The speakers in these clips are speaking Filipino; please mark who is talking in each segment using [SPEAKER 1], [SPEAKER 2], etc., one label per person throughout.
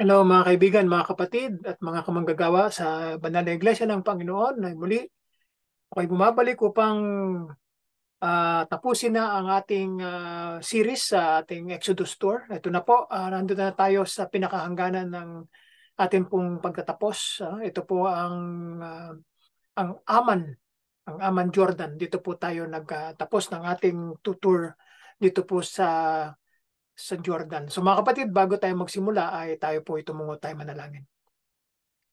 [SPEAKER 1] Hello mga kaibigan, mga kapatid at mga kamanggagawa sa banal na iglesia ng Panginoon na muli ako'y bumabalik upang uh, tapusin na ang ating uh, series sa ating Exodus Tour. Ito na po, uh, ah, nandito na tayo sa pinakahangganan ng ating pong pagtatapos. Uh, ito po ang uh, ang Aman, ang Aman Jordan. Dito po tayo nagtapos ng ating tour dito po sa sa Jordan. So mga kapatid, bago tayo magsimula ay tayo po itumungo tayo manalangin.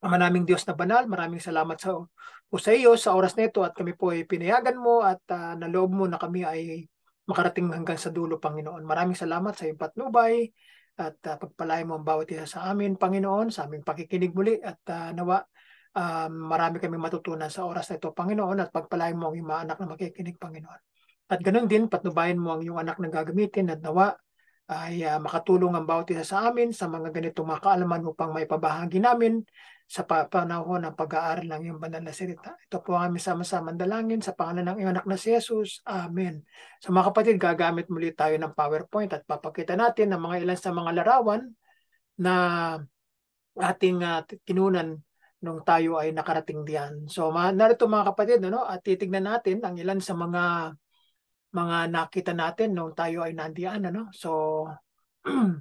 [SPEAKER 1] Ama naming Diyos na banal, maraming salamat sa, po sa iyo sa oras nito at kami po ay pinayagan mo at uh, ah, naloob mo na kami ay makarating hanggang sa dulo, Panginoon. Maraming salamat sa iyong patnubay at uh, ah, pagpalay mo ang bawat isa sa amin, Panginoon, sa aming pakikinig muli at uh, nawa uh, marami kaming matutunan sa oras na ito, Panginoon, at pagpalay mo ang iyong anak na makikinig, Panginoon. At ganun din, patnubayan mo ang iyong anak na gagamitin at nawa ay uh, makatulong ang bawat isa sa amin sa mga ganitong mga kaalaman upang maipabahagi namin sa panahon ng pag-aaral ng iyong banal na salita. Ito po kami sama sama-sama dalangin sa pangalan ng iyong anak na si Jesus. Amen. Sa so, mga kapatid, gagamit muli tayo ng PowerPoint at papakita natin ang mga ilan sa mga larawan na ating uh, ah, kinunan nung tayo ay nakarating diyan. So narito mga kapatid, ano, at titignan natin ang ilan sa mga mga nakita natin nung tayo ay nandiyan. Ano? So,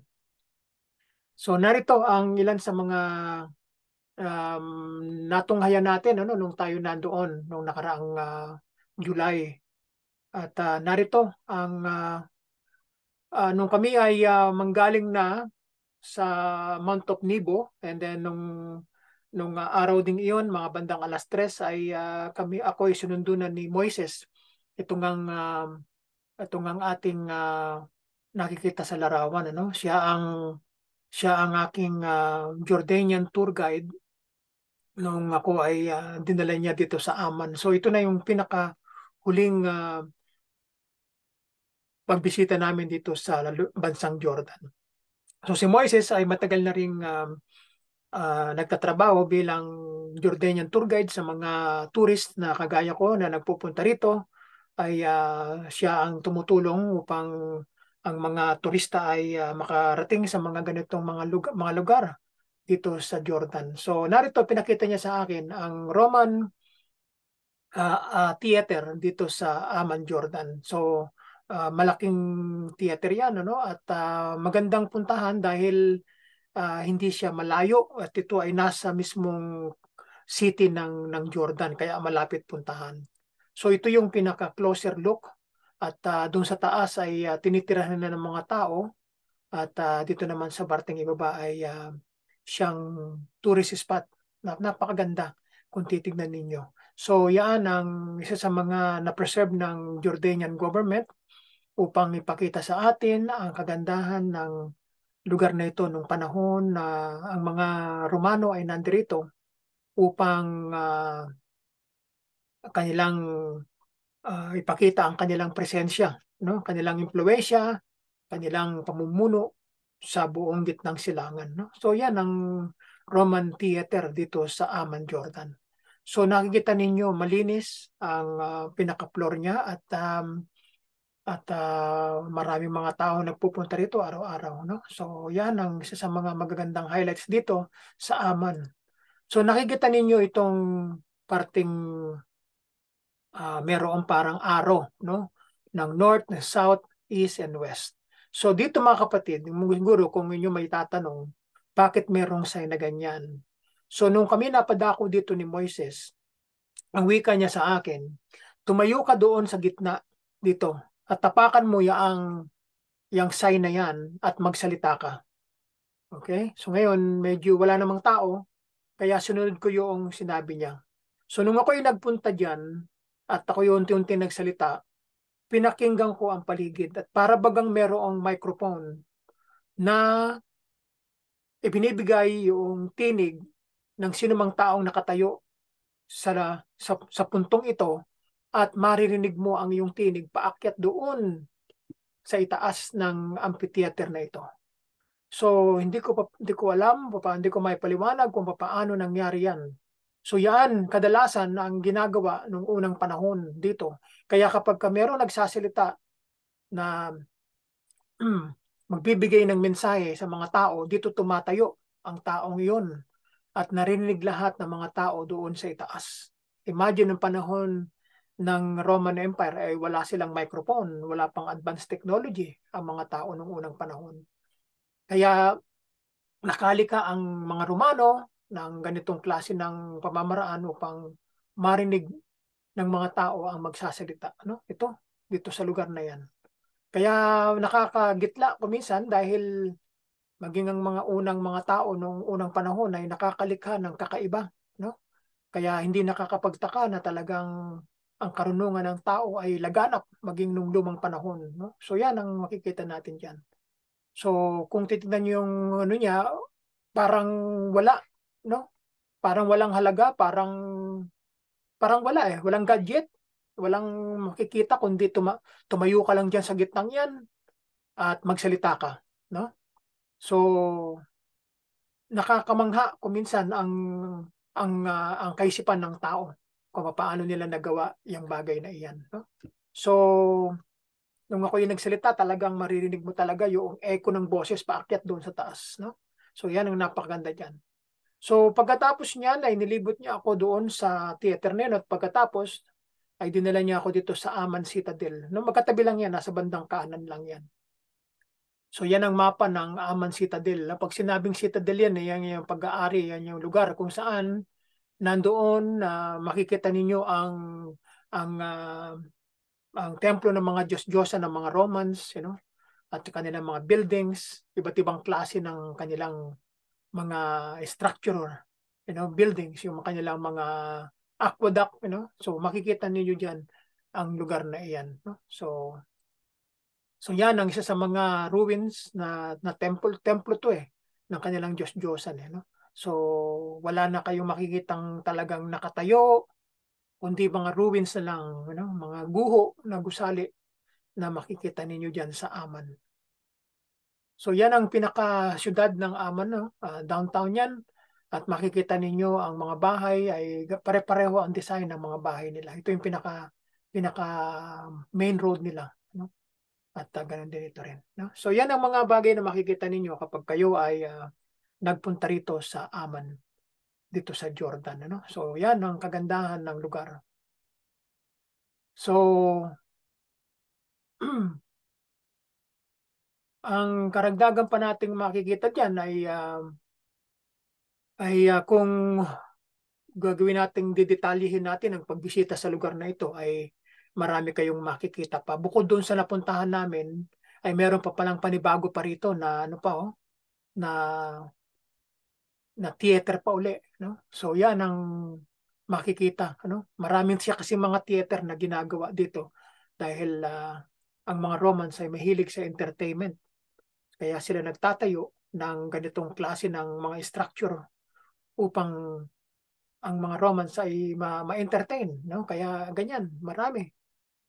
[SPEAKER 1] so narito ang ilan sa mga um, natunghayan natin ano, nung tayo nandoon nung nakaraang uh, July. At uh, narito ang uh, uh, nung kami ay uh, manggaling na sa Mount of Nebo and then nung nung uh, araw ding iyon mga bandang alas 3 ay uh, kami ako ay sinundunan ni Moises ito ngang uh, um, ito ngang ating uh, nakikita sa larawan ano siya ang siya ang aking uh, Jordanian tour guide nung ako ay uh, dinala niya dito sa Amman. So ito na yung pinaka huling uh, pagbisita namin dito sa bansang Jordan. So si Moises ay matagal na ring uh, uh, nagtatrabaho bilang Jordanian tour guide sa mga tourist na kagaya ko na nagpupunta rito ay uh, siya ang tumutulong upang ang mga turista ay uh, makarating sa mga ganitong mga lugar, mga lugar dito sa Jordan. So narito pinakita niya sa akin ang Roman uh, uh, theater dito sa Amman Jordan. So uh, malaking theater 'yan ano at uh, magandang puntahan dahil uh, hindi siya malayo at ito ay nasa mismong city ng ng Jordan kaya malapit puntahan. So ito yung pinaka-closer look at uh, ah, doon sa taas ay uh, tinitirahan na ng mga tao at uh, dito naman sa barteng ibaba ay uh, siyang tourist spot. Napakaganda kung titignan ninyo. So yan ang isa sa mga na-preserve ng Jordanian government upang ipakita sa atin ang kagandahan ng lugar na ito nung panahon na ang mga Romano ay nandirito upang uh, kanilang uh, ipakita ang kanilang presensya, no? Kanilang impluwensya, kanilang pamumuno sa buong gitnang silangan, no? So yan ang Roman theater dito sa Amman Jordan. So nakikita ninyo malinis ang uh, pinaka-floor niya at um, at uh, maraming mga tao nagpupunta rito araw-araw no so yan ang isa sa mga magagandang highlights dito sa Aman so nakikita ninyo itong parting uh, merong parang arrow no ng north, south, east and west. So dito mga kapatid, siguro kung inyo may tatanong, bakit merong sign na ganyan? So nung kami napadako dito ni Moises, ang wika niya sa akin, tumayo ka doon sa gitna dito at tapakan mo yaang yang sign na yan at magsalita ka. Okay? So ngayon, medyo wala namang tao, kaya sinunod ko yung sinabi niya. So nung ako ay nagpunta diyan, at ako yung unti-unti nagsalita, pinakinggan ko ang paligid at para bagang merong microphone na ibinibigay yung tinig ng sinumang taong nakatayo sa, sa, sa puntong ito at maririnig mo ang iyong tinig paakyat doon sa itaas ng amphitheater na ito. So hindi ko pa, hindi ko alam, pa, hindi ko may paliwanag kung paano nangyari yan. So yan kadalasan ang ginagawa nung unang panahon dito. Kaya kapag ka meron nagsasalita na magbibigay ng mensahe sa mga tao, dito tumatayo ang taong iyon at narinig lahat ng mga tao doon sa itaas. Imagine ng panahon ng Roman Empire ay eh, wala silang microphone, wala pang advanced technology ang mga tao noong unang panahon. Kaya nakalika ang mga Romano ng ganitong klase ng pamamaraan upang marinig ng mga tao ang magsasalita. Ano? Ito, dito sa lugar na yan. Kaya nakakagitla ko minsan dahil maging ang mga unang mga tao noong unang panahon ay nakakalikha ng kakaiba. No? Kaya hindi nakakapagtaka na talagang ang karunungan ng tao ay laganap maging nung lumang panahon. No? So yan ang makikita natin diyan So kung titingnan niyo yung ano niya, parang wala no? Parang walang halaga, parang parang wala eh, walang gadget, walang makikita kundi tuma- tumayo ka lang diyan sa gitnang 'yan at magsalita ka, no? So nakakamangha kuminsan ang ang uh, ang kaisipan ng tao kung paano nila nagawa yung bagay na iyan, no? So nung ako yung nagsalita, talagang maririnig mo talaga yung echo ng boses paakyat doon sa taas, no? So yan ang napakaganda diyan. So pagkatapos niyan ay nilibot niya ako doon sa Theater Neno at pagkatapos ay dinala niya ako dito sa Aman Citadel. No, magkatabi lang yan, nasa bandang kanan lang yan. So yan ang mapa ng Aman Citadel. Pag sinabing Citadel yan, eh, yan yung pag-aari, yan yung lugar kung saan nandoon na uh, makikita ninyo ang ang uh, ang templo ng mga Diyos-Diyosa ng mga Romans, you know, at kanilang mga buildings, iba't ibang klase ng kanilang mga structure, you know, buildings, yung kanilang mga aqueduct, you know. So makikita niyo diyan ang lugar na iyan, no? So So yan ang isa sa mga ruins na na temple templo to eh ng kanilang Diyos Diyosan eh, no? So wala na kayong makikitang talagang nakatayo kundi mga ruins na lang, you know, mga guho na gusali na makikita ninyo diyan sa Aman. So yan ang pinaka syudad ng um, Amman, no? uh, ah, downtown yan. At makikita ninyo ang mga bahay ay pare-pareho ang design ng mga bahay nila. Ito yung pinaka pinaka um, main road nila, no? At uh, ganun din ito rin, no? So yan ang mga bagay na makikita ninyo kapag kayo ay uh, nagpunta rito sa Amman dito sa Jordan, no? So yan ang kagandahan ng lugar. So Ang karagdagan pa nating makikita diyan ay uh, ay uh, kung gagawin nating didetalihin natin ang pagbisita sa lugar na ito ay marami kayong makikita pa. Bukod doon sa napuntahan namin ay meron pa palang panibago pa rito na ano pa oh, na na theater pa uli, no? So 'yan ang makikita, ano? Maraming siya kasi mga theater na ginagawa dito dahil uh, ang mga Romans ay mahilig sa entertainment. Kaya sila nagtatayo ng ganitong klase ng mga structure upang ang mga Romans ay ma-entertain. no? Kaya ganyan, marami.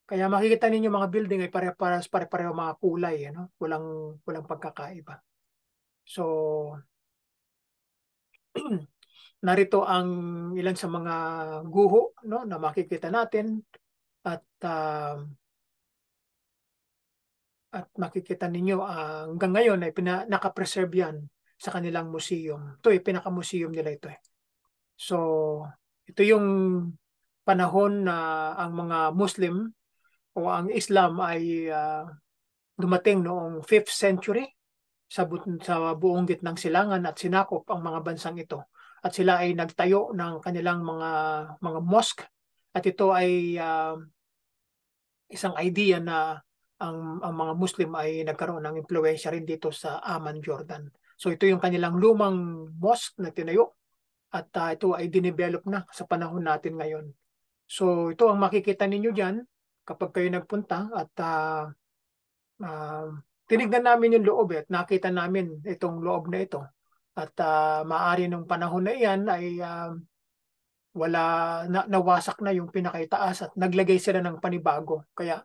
[SPEAKER 1] Kaya makikita ninyo mga building ay pare-pareho pare pareho mga kulay. Ano? Walang, walang pagkakaiba. So, narito ang ilan sa mga guho no, na makikita natin. At uh, at makikita ninyo uh, hanggang ngayon ay pina, nakapreserve yan sa kanilang museum. Ito ay pinaka-museum nila ito eh. So, ito yung panahon na ang mga Muslim o ang Islam ay uh, dumating noong 5th century sa, bu- sa buong gitnang silangan at sinakop ang mga bansang ito at sila ay nagtayo ng kanilang mga mga mosque at ito ay uh, isang idea na ang, ang mga Muslim ay nagkaroon ng impluensya rin dito sa Amman, Jordan. So ito yung kanilang lumang mosque na tinayo at uh, ito ay dinevelop na sa panahon natin ngayon. So ito ang makikita ninyo diyan kapag kayo nagpunta at uh, uh, tinignan namin yung loob eh at nakita namin itong loob na ito. At uh, ah, maari nung panahon na iyan ay uh, wala na, nawasak na yung pinakaitaas at naglagay sila ng panibago. Kaya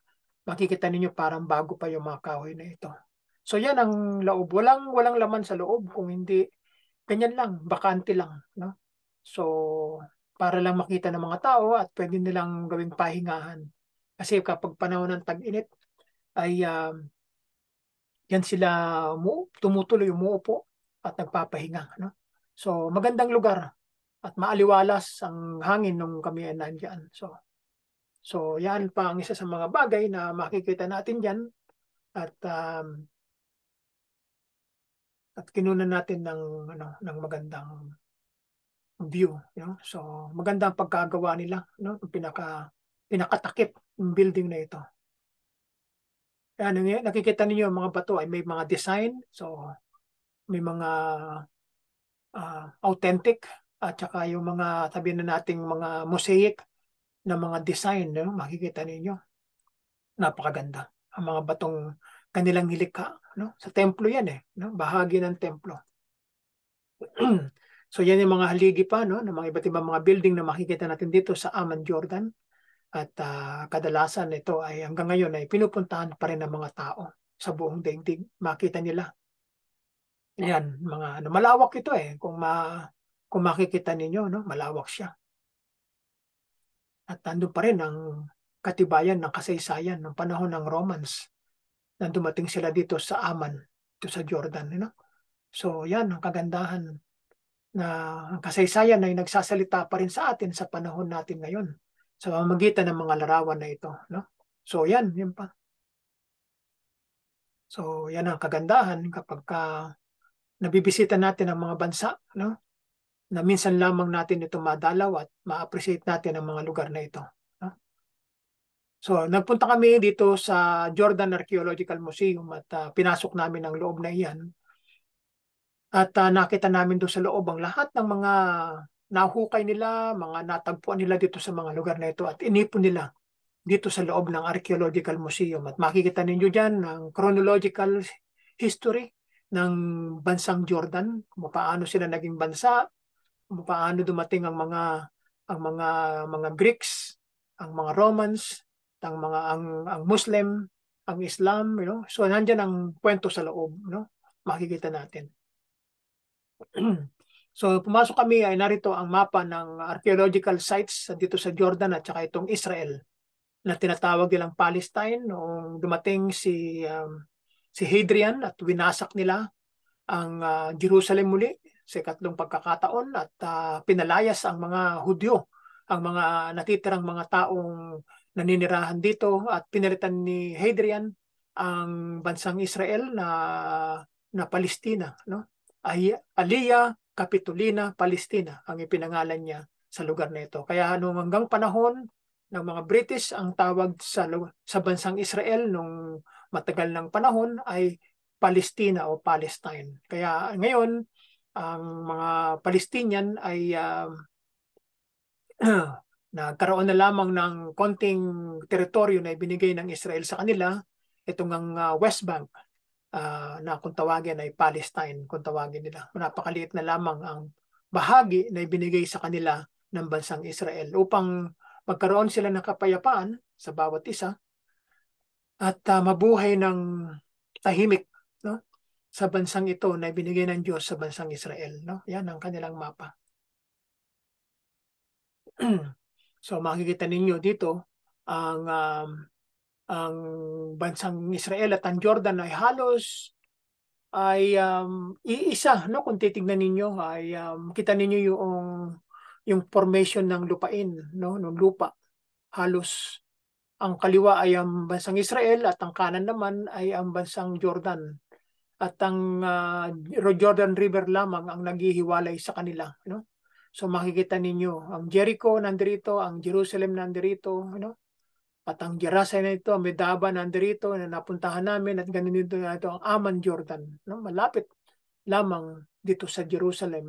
[SPEAKER 1] makikita ninyo parang bago pa yung mga kahoy na ito. So yan ang laob. Walang, walang laman sa loob kung hindi ganyan lang, bakante lang. No? So para lang makita ng mga tao at pwede nilang gawing pahingahan. Kasi kapag panahon ng tag-init ay uh, yan sila mu tumutuloy, umuupo at nagpapahinga. No? So magandang lugar at maaliwalas ang hangin nung kami ay nandiyan. So So yan pa ang isa sa mga bagay na makikita natin dyan at um, at kinunan natin ng ano ng magandang view you know? so maganda ang pagkagawa nila no yung pinaka pinakatakip ng building na ito ano nakikita niyo mga bato ay may mga design so may mga uh, authentic at saka yung mga sabihin na nating mga mosaic ng mga design, no? makikita ninyo. Napakaganda. Ang mga batong kanilang hilika. No? Sa templo yan eh. No? Bahagi ng templo. so yan yung mga haligi pa no? ng mga iba't ibang mga building na makikita natin dito sa Amman, Jordan. At uh, kadalasan ito ay hanggang ngayon ay pinupuntahan pa rin ng mga tao sa buong daigdig. Makita nila. Yan, mga ano, malawak ito eh. Kung ma kung makikita ninyo, no, malawak siya. At ando pa rin ang katibayan ng kasaysayan ng panahon ng Romans na dumating sila dito sa Aman, dito sa Jordan. You know? So yan ang kagandahan na ang kasaysayan ay nagsasalita pa rin sa atin sa panahon natin ngayon sa pamamagitan ng mga larawan na ito. No? So yan, yun pa. So yan ang kagandahan kapag ka nabibisita natin ang mga bansa, no? na minsan lamang natin ito madalaw at ma-appreciate natin ang mga lugar na ito. So, nagpunta kami dito sa Jordan Archaeological Museum at uh, pinasok namin ang loob na iyan. At uh, nakita namin doon sa loob ang lahat ng mga nahukay nila, mga natagpuan nila dito sa mga lugar na ito at inipon nila dito sa loob ng Archaeological Museum. At makikita ninyo dyan ang chronological history ng bansang Jordan, kung paano sila naging bansa, paano dumating ang mga ang mga mga Greeks, ang mga Romans, ang mga ang, ang Muslim, ang Islam, you know. So nandiyan ang kwento sa loob, you no? Know? Makikita natin. so pumasok kami ay narito ang mapa ng archaeological sites dito sa Jordan at saka itong Israel na tinatawag nilang Palestine noong dumating si um, si Hadrian at winasak nila ang uh, Jerusalem muli sa ikatlong pagkakataon at uh, pinalayas ang mga Hudyo, ang mga natitirang mga taong naninirahan dito at pinalitan ni Hadrian ang bansang Israel na na Palestina, no? Ay Aliyah Capitolina Palestina ang ipinangalan niya sa lugar na ito. Kaya nung hanggang panahon ng mga British ang tawag sa sa bansang Israel nung matagal ng panahon ay Palestina o Palestine. Kaya ngayon ang mga Palestinian ay uh, nagkaroon na lamang ng konting teritoryo na ibinigay ng Israel sa kanila, itong ang ah, West Bank uh, na kung tawagin ay Palestine, kung tawagin nila. Napakaliit na lamang ang bahagi na ibinigay sa kanila ng bansang Israel upang magkaroon sila ng kapayapaan sa bawat isa at uh, mabuhay ng tahimik no? sa bansang ito na ibinigay ng Diyos sa bansang Israel. No? Yan ang kanilang mapa. so makikita ninyo dito ang um, ang bansang Israel at ang Jordan ay halos ay um, iisa no kung titingnan ninyo ay um, kita ninyo yung yung formation ng lupain no ng lupa halos ang kaliwa ay ang bansang Israel at ang kanan naman ay ang bansang Jordan at ang uh, Jordan River lamang ang naghihiwalay sa kanila no so makikita ninyo ang Jericho nandirito ang Jerusalem nandirito no at ang Gerasa na ito ang Medaba nandirito na napuntahan namin at ganun dito na ito ang Amman Jordan no malapit lamang dito sa Jerusalem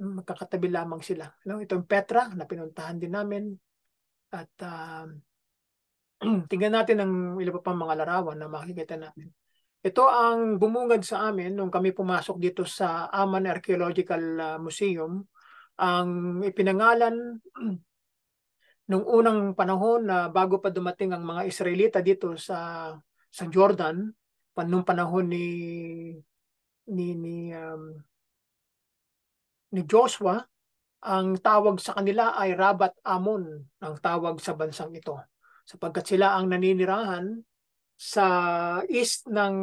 [SPEAKER 1] magkakatabi lamang sila no itong Petra na pinuntahan din namin at uh, tingnan natin ang iba pa pang mga larawan na makikita natin ito ang bumungad sa amin nung kami pumasok dito sa Amman Archaeological ah, Museum. Ang ipinangalan nung unang panahon na bago pa dumating ang mga Israelita dito sa sa Jordan, pan nung panahon ni ni ni um, ni Joshua, ang tawag sa kanila ay Rabat Amon, ang tawag sa bansang ito. Sapagkat sila ang naninirahan sa east ng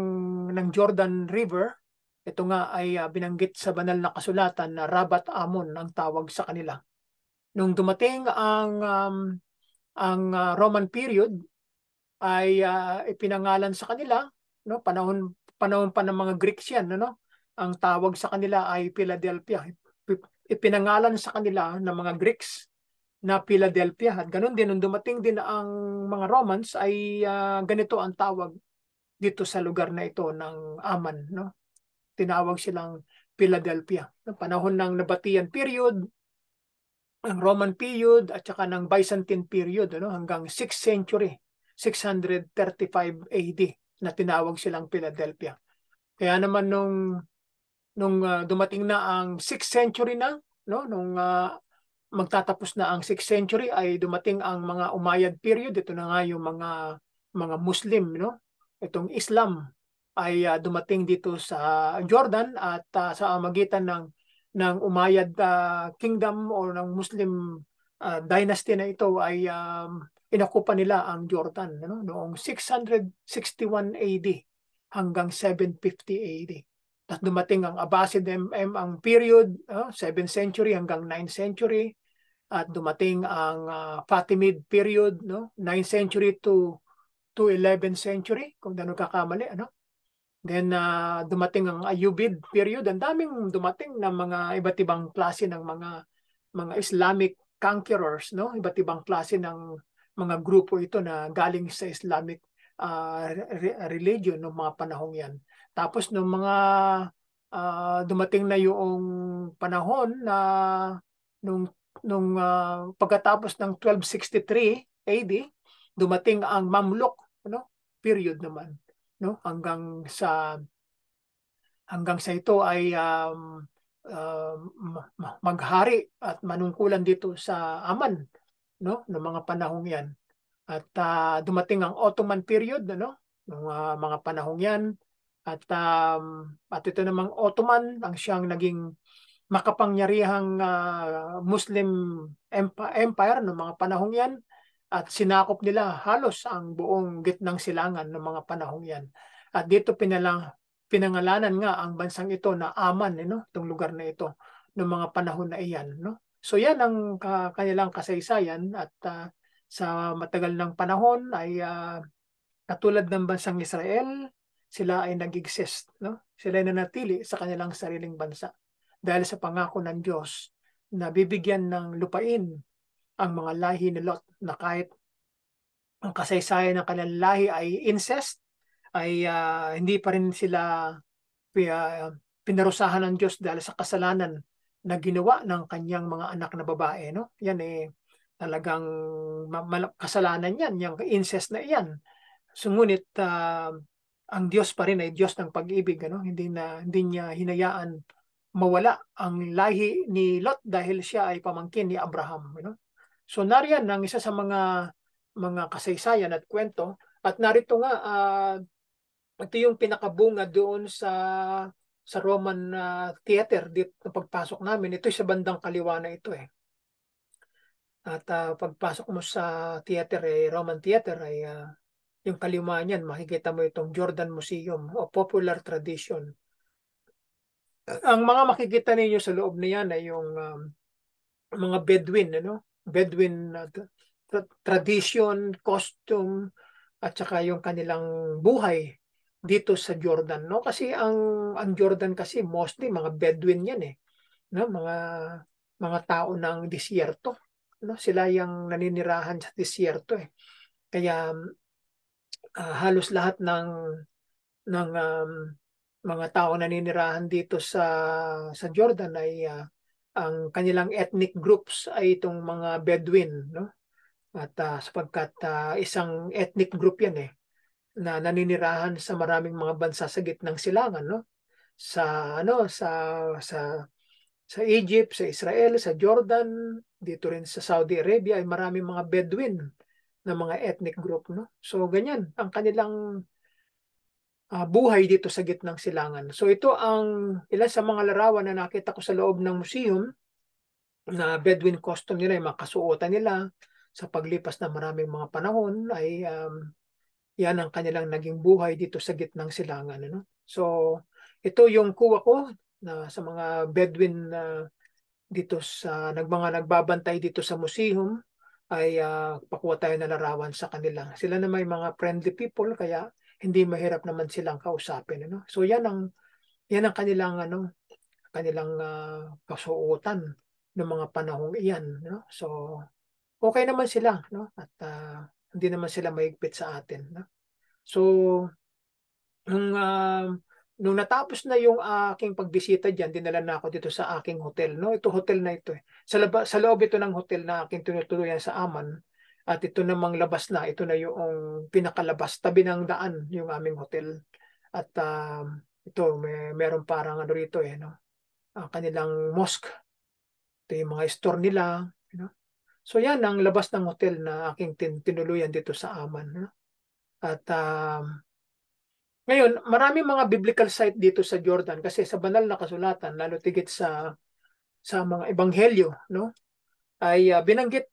[SPEAKER 1] ng Jordan River. Ito nga ay uh, binanggit sa banal na kasulatan na Rabat Amon ang tawag sa kanila. Nung dumating ang um, ang uh, Roman period ay uh, ipinangalan sa kanila no panahon panahon pa ng mga Greeks yan no ang tawag sa kanila ay Philadelphia ipinangalan sa kanila ng mga Greeks na Philadelphia. At ganun din, nung dumating din ang mga Romans, ay uh, ganito ang tawag dito sa lugar na ito ng Aman. No? Tinawag silang Philadelphia. No? panahon ng Nabatian period, ang Roman period, at saka ng Byzantine period, no? hanggang 6th century, 635 AD, na tinawag silang Philadelphia. Kaya naman nung nung uh, dumating na ang 6th century na no nung uh, magtatapos na ang 6th century ay dumating ang mga Umayyad period. dito na nga yung mga mga Muslim, no? Itong Islam ay uh, dumating dito sa Jordan at uh, sa magitan ng ng Umayyad uh, kingdom or ng Muslim uh, dynasty na ito ay um, inakupa nila ang Jordan no? noong 661 AD hanggang 750 AD at dumating ang Abbasid MM ang period, uh, ah, 7th century hanggang 9th century at dumating ang uh, Fatimid period, no? 9th century to to 11th century kung dano kakamali, ano? Then uh, dumating ang Ayyubid period, ang daming dumating ng mga iba't ibang klase ng mga mga Islamic conquerors, no? Iba't ibang klase ng mga grupo ito na galing sa Islamic uh, re- religion noong mga panahong 'yan tapos nung mga uh, dumating na yung panahon na nung nung uh, pagkatapos ng 1263 AD, dumating ang Mamluk, no? Period naman, no? Hanggang sa hanggang sa ito ay um, uh, maghari at manungkulan dito sa Aman, no? ng mga panahong 'yan. At uh, dumating ang Ottoman period, no? ng uh, mga panahong 'yan at, um, at ito namang Ottoman ang siyang naging makapangyarihang uh, Muslim empire noong mga panahong yan at sinakop nila halos ang buong gitnang silangan noong mga panahong yan. At dito pinalang, pinangalanan nga ang bansang ito na Aman, eh, no? itong lugar na ito, noong mga panahon na iyan. No? So yan ang uh, kanilang kasaysayan at uh, sa matagal ng panahon ay uh, katulad ng bansang Israel, sila ay nag-exist, no? Sila ay nanatili sa kanilang sariling bansa dahil sa pangako ng Diyos na bibigyan ng lupain ang mga lahi ni Lot na kahit ang kasaysayan ng kanilang lahi ay incest, ay uh, hindi pa rin sila uh, pinarusahan ng Diyos dahil sa kasalanan na ginawa ng kanyang mga anak na babae. No? Yan eh, talagang kasalanan yan, yung incest na yan. So, ngunit uh, ang Diyos pa rin ay Diyos ng pag-ibig ano hindi na hindi niya hinayaan mawala ang lahi ni Lot dahil siya ay pamangkin ni Abraham ano so nariyan ang isa sa mga mga kasaysayan at kwento at narito nga uh, ito yung pinakabunga doon sa sa Roman uh, theater dito pagpasok namin ito sa bandang kaliwa na ito eh at uh, pagpasok mo sa theater eh, Roman theater ay uh, yung kalimaan niyan, makikita mo itong Jordan Museum o Popular Tradition. Ang mga makikita ninyo sa loob niyan ay yung um, mga Bedouin, ano? Bedouin uh, tradition, costume, at saka yung kanilang buhay dito sa Jordan, no? Kasi ang ang Jordan kasi mostly mga Bedouin 'yan eh. No, mga mga tao ng disyerto, no? Sila yung naninirahan sa disyerto eh. Kaya uh, halos lahat ng ng um, mga tao na ninirahan dito sa sa Jordan ay uh, ang kanilang ethnic groups ay itong mga Bedouin no at uh, sapagkat uh, isang ethnic group yan eh na naninirahan sa maraming mga bansa sa gitnang silangan no sa ano sa sa sa Egypt, sa Israel, sa Jordan, dito rin sa Saudi Arabia ay maraming mga Bedouin ng mga ethnic group. No? So ganyan, ang kanilang uh, buhay dito sa gitnang silangan. So ito ang ilan sa mga larawan na nakita ko sa loob ng museum na Bedouin costume nila, yung mga kasuotan nila sa paglipas ng maraming mga panahon ay um, yan ang kanilang naging buhay dito sa gitnang silangan. no So ito yung kuha ko na sa mga Bedouin na uh, dito sa nagmmga nagbabantay dito sa museum ay uh, pakuha tayo ng larawan sa kanila. Sila na may mga friendly people kaya hindi mahirap naman silang kausapin ano. So yan ang yan ang kanilang ano kanilang uh, kasuotan ng mga panahong iyan no. So okay naman sila no at uh, hindi naman sila mahigpit sa atin no. So ang uh, um, nung natapos na yung aking pagbisita diyan, dinala na ako dito sa aking hotel. No? Ito hotel na ito. Eh. Sa, laba, sa loob ito ng hotel na aking tinutuluyan sa Aman. At ito namang labas na. Ito na yung pinakalabas. Tabi ng daan yung aming hotel. At uh, ito, may, meron parang ano rito eh. No? Ang kanilang mosque. Ito yung mga store nila. You know? So yan ang labas ng hotel na aking tin tinuluyan dito sa Aman. No? At um, ngayon, marami mga biblical site dito sa Jordan kasi sa banal na kasulatan, lalo tigit sa sa mga ebanghelyo, no? Ay uh, binanggit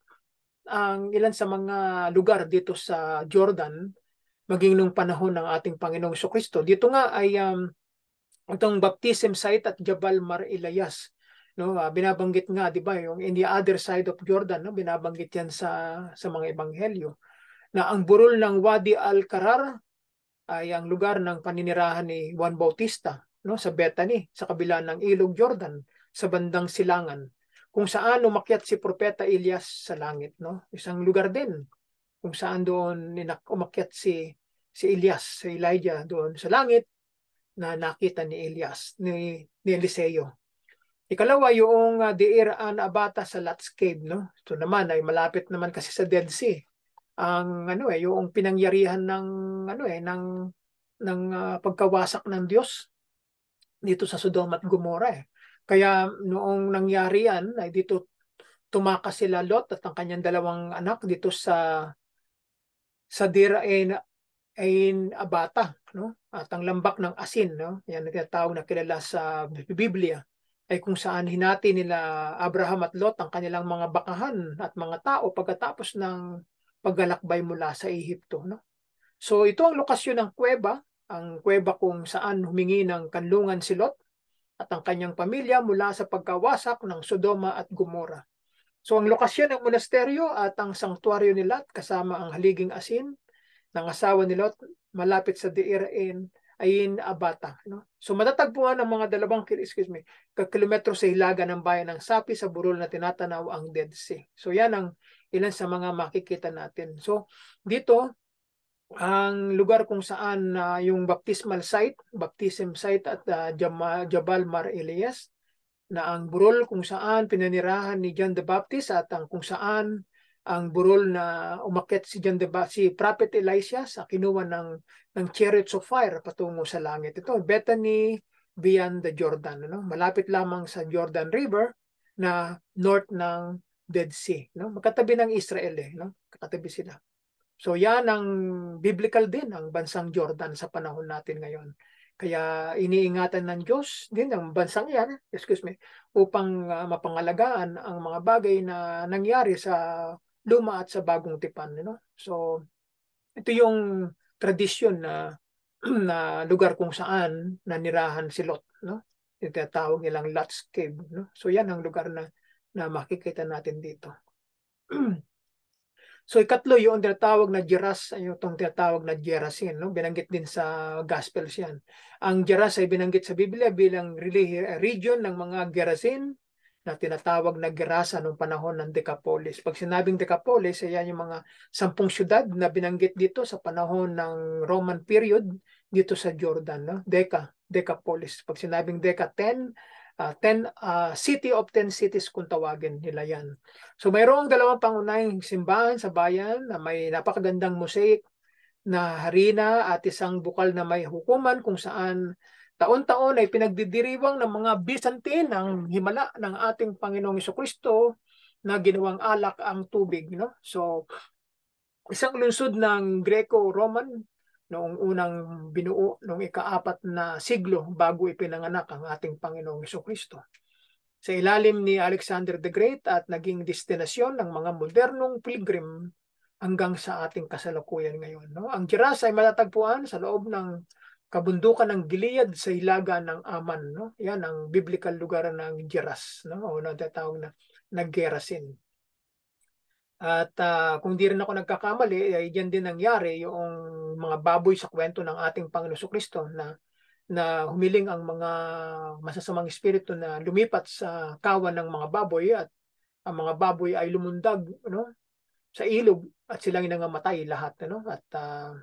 [SPEAKER 1] ang ilan sa mga lugar dito sa Jordan maging nung panahon ng ating Panginoong Kristo. Dito nga ay um, itong baptism site at Jabal Mar Ilayas. No, uh, binabanggit nga 'di ba yung in the other side of Jordan, no, binabanggit 'yan sa sa mga ebanghelyo na ang burol ng Wadi al-Karar ay ang lugar ng paninirahan ni Juan Bautista no sa Bethany sa kabila ng ilog Jordan sa bandang silangan kung saan umakyat si propeta Elias sa langit no isang lugar din kung saan doon umakyat si si Elias si Elijah doon sa langit na nakita ni Elias ni, ni Eliseo Ikalawa, yung uh, Deir Abata sa Lot's Cave, no? Ito naman ay malapit naman kasi sa Dead Sea ang ano eh yung pinangyarihan ng ano eh ng ng uh, pagkawasak ng Diyos dito sa Sodom at Gomora eh. Kaya noong nangyari yan ay dito tumakas sila Lot at ang kanyang dalawang anak dito sa sa Dira in, in Abata no? At ang lambak ng asin no? Yan ang tinatawag na kilala sa Biblia ay kung saan hinati nila Abraham at Lot ang kanilang mga bakahan at mga tao pagkatapos ng paglalakbay mula sa Ehipto. No? So ito ang lokasyon ng kuweba, ang kuweba kung saan humingi ng kanlungan si Lot at ang kanyang pamilya mula sa pagkawasak ng Sodoma at Gomora. So ang lokasyon ng monasteryo at ang sangtuaryo ni Lot kasama ang haliging asin ng asawa ni Lot malapit sa Deir Diirain ayin Abata. No? So matatagpuan ang mga dalawang excuse me, kakilometro sa hilaga ng bayan ng Sapi sa burol na tinatanaw ang Dead Sea. So yan ang ilan sa mga makikita natin. So dito ang lugar kung saan uh, yung baptismal site, baptism site at uh, Jabal Mar Elias na ang burol kung saan pinanirahan ni John the Baptist at ang kung saan ang burol na umakyat si John the Baptist, si Prophet Elisha sa kinuha ng, ng chariots of fire patungo sa langit. Ito, Bethany beyond the Jordan. Ano? Malapit lamang sa Jordan River na north ng Dead Sea, no? Magkatabi ng Israel eh, no? Katabi sila. So yan ang biblical din ang bansang Jordan sa panahon natin ngayon. Kaya iniingatan ng Diyos din ang bansang yan, excuse me, upang uh, mapangalagaan ang mga bagay na nangyari sa luma at sa bagong tipan, no? So ito yung tradisyon na na lugar kung saan nanirahan si Lot, no? Yung tinatawag nilang Lot's Cave, no? So yan ang lugar na na makikita natin dito. so ikatlo yung tinatawag na Geras, yung ano itong tinatawag na Gerasin, no? binanggit din sa Gospels yan. Ang Geras ay binanggit sa Biblia bilang eh, region ng mga Gerasin na tinatawag na Gerasa noong panahon ng Decapolis. Pag sinabing Decapolis, ayan yung mga sampung syudad na binanggit dito sa panahon ng Roman period dito sa Jordan. No? Deca, Decapolis. Pag sinabing Deca 10, Uh, ten, uh, city of ten cities kung tawagin nila yan. So mayroong dalawang pangunahing simbahan sa bayan na may napakagandang mosaic na harina at isang bukal na may hukuman kung saan taon-taon ay pinagdidiriwang ng mga Byzantine ang himala ng ating Panginoong Kristo na ginawang alak ang tubig. No? So, isang lungsod ng Greco-Roman noong unang binuo noong ikaapat na siglo bago ipinanganak ang ating Panginoong Heso Kristo. Sa ilalim ni Alexander the Great at naging destinasyon ng mga modernong pilgrim hanggang sa ating kasalukuyan ngayon. No? Ang Giras ay matatagpuan sa loob ng kabundukan ng Gilead sa hilaga ng Aman. No? Yan ang biblical lugar ng Giras no? o natatawag na, na at uh, kung di rin ako nagkakamali, ay diyan din nangyari yung mga baboy sa kwento ng ating Panginoon Kristo na na humiling ang mga masasamang espiritu na lumipat sa kawan ng mga baboy at ang mga baboy ay lumundag no sa ilog at silang nangamatay lahat no at uh,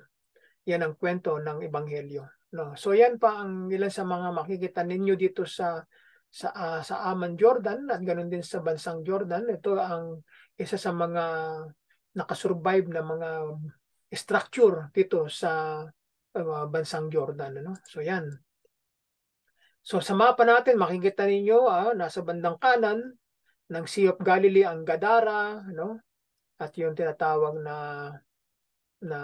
[SPEAKER 1] yan ang kwento ng ebanghelyo no so yan pa ang ilan sa mga makikita ninyo dito sa sa uh, sa Amman Jordan at ganoon din sa bansang Jordan ito ang isa sa mga nakasurvive na mga structure dito sa uh, bansang Jordan. Ano? So yan. So sa mapa natin, makikita ninyo, ah, nasa bandang kanan ng Sea of Galilee ang Gadara, ano? at yung tinatawag na na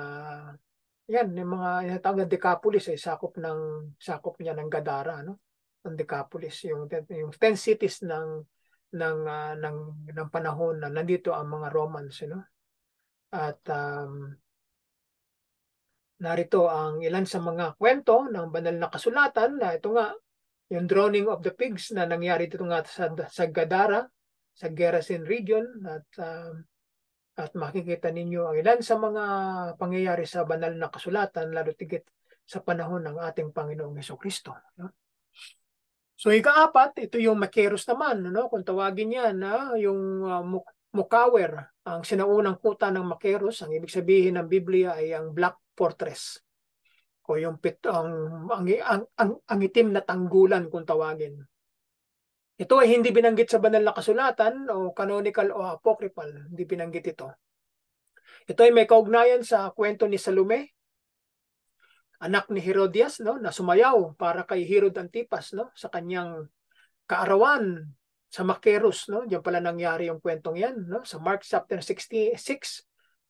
[SPEAKER 1] yan yung mga tinatawag na Decapolis ay eh, sakop ng sakop niya ng Gadara ano? ang Decapolis yung yung 10 cities ng ng uh, ng ng panahon na nandito ang mga Romans you know at um, narito ang ilan sa mga kwento ng banal na kasulatan na ito nga yung drowning of the pigs na nangyari dito nga sa, sa Gadara sa Gerasen region at um, at makikita ninyo ang ilan sa mga pangyayari sa banal na kasulatan lalo tigit sa panahon ng ating Panginoong Hesus Kristo. No? So ikaapat, ito yung Makeros naman, no? kung tawagin yan, na yung uh, ah, Mukawer, ang sinaunang kuta ng Makeros, ang ibig sabihin ng Biblia ay ang Black Fortress o yung pit, ang, ang, ang, ang, ang itim na tanggulan kung tawagin. Ito ay hindi binanggit sa banal na kasulatan o canonical o apocryphal, hindi binanggit ito. Ito ay may kaugnayan sa kwento ni Salome anak ni Herodias no na sumayaw para kay Herod Antipas no sa kanyang kaarawan sa Makeros no diyan pala nangyari yung kwentong yan no sa Mark chapter 66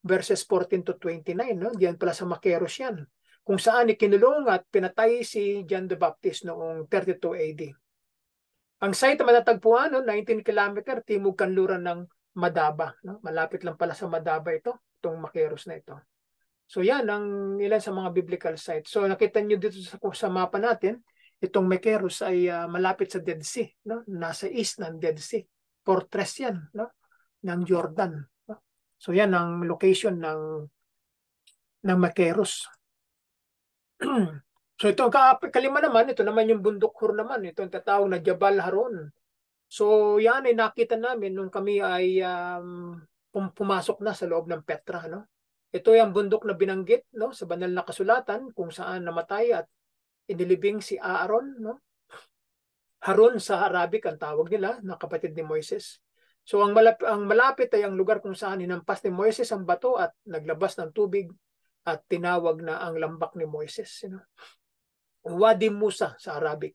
[SPEAKER 1] verses 14 to 29 no diyan pala sa Makeros yan kung saan ikinulong at pinatay si John the Baptist noong 32 AD. Ang site matatagpuan no 19 km timog kanluran ng Madaba no malapit lang pala sa Madaba ito itong Makeros na ito. So yan ang ilan sa mga biblical sites. So nakita niyo dito sa, sa mapa natin, itong Mekeros ay uh, malapit sa Dead Sea, no? Nasa east ng Dead Sea. Fortress 'yan, no? ng Jordan. No? So yan ang location ng ng Mekeros. so ito ang kalima naman, ito naman yung bundok Hur naman, ito ang tatawag na Jabal Haron. So yan ay nakita namin nung kami ay um, pumasok na sa loob ng Petra, no? Ito ay ang bundok na binanggit no sa banal na kasulatan kung saan namatay at inilibing si Aaron no. Harun sa Arabic ang tawag nila na kapatid ni Moises. So ang, malap- ang malapit ay ang lugar kung saan hinampas ni Moises ang bato at naglabas ng tubig at tinawag na ang lambak ni Moises. You know? Wadi Musa sa Arabic.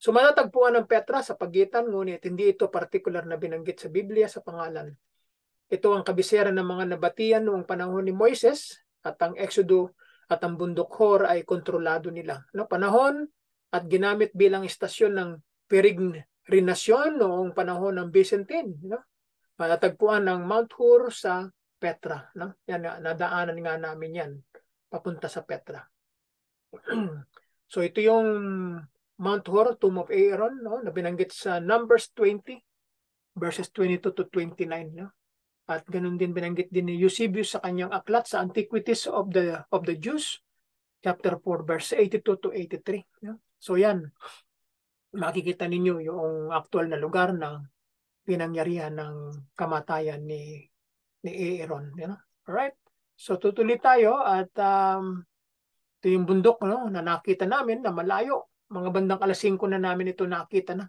[SPEAKER 1] So matatagpuan ng Petra sa pagitan ngunit hindi ito particular na binanggit sa Biblia sa pangalan ito ang kabisera ng mga nabatian noong panahon ni Moises at ang Exodo at ang bundok Hor ay kontrolado nila. No, panahon at ginamit bilang istasyon ng peregrinasyon noong panahon ng Byzantine. No? Matatagpuan ng Mount Hor sa Petra. No? Yan, nadaanan nga namin yan papunta sa Petra. so ito yung Mount Hor, Tomb of Aaron, no, na binanggit sa Numbers 20, verses 22 to 29. No? At ganun din binanggit din ni Eusebius sa kanyang aklat sa Antiquities of the of the Jews, chapter 4 verse 82 to 83. So yan, makikita ninyo yung actual na lugar ng pinangyarihan ng kamatayan ni ni Aaron, you know? All right? So tutuloy tayo at um, ito yung bundok no, na nakita namin na malayo. Mga bandang alas 5 na namin ito nakita na.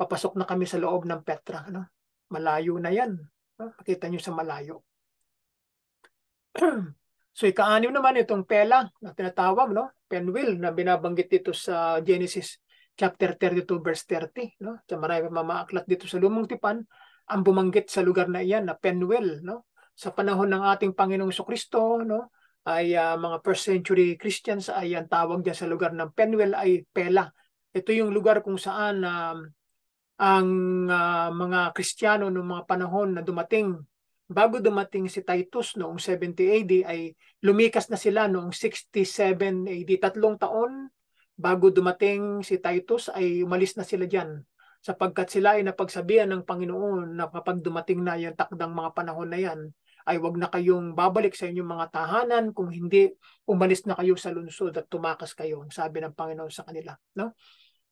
[SPEAKER 1] Papasok na kami sa loob ng Petra. No? Malayo na yan. Ah, pakita nyo sa malayo. so ika naman itong pela na tinatawag, no? Penwill na binabanggit dito sa Genesis chapter 32 verse 30, no? Sa marami mga aklat dito sa Lumang Tipan ang bumanggit sa lugar na iyan na Penwell, no? Sa panahon ng ating Panginoong Kristo, no? ay uh, mga first century Christians ay ang tawag diyan sa lugar ng Penwell ay Pela. Ito yung lugar kung saan um, ang uh, mga Kristiyano noong mga panahon na dumating bago dumating si Titus noong 70 AD ay lumikas na sila noong 67 AD tatlong taon bago dumating si Titus ay umalis na sila diyan sapagkat sila ay napagsabihan ng Panginoon na kapag dumating na yung takdang mga panahon na yan ay wag na kayong babalik sa inyong mga tahanan kung hindi umalis na kayo sa lungsod at tumakas kayo sabi ng Panginoon sa kanila no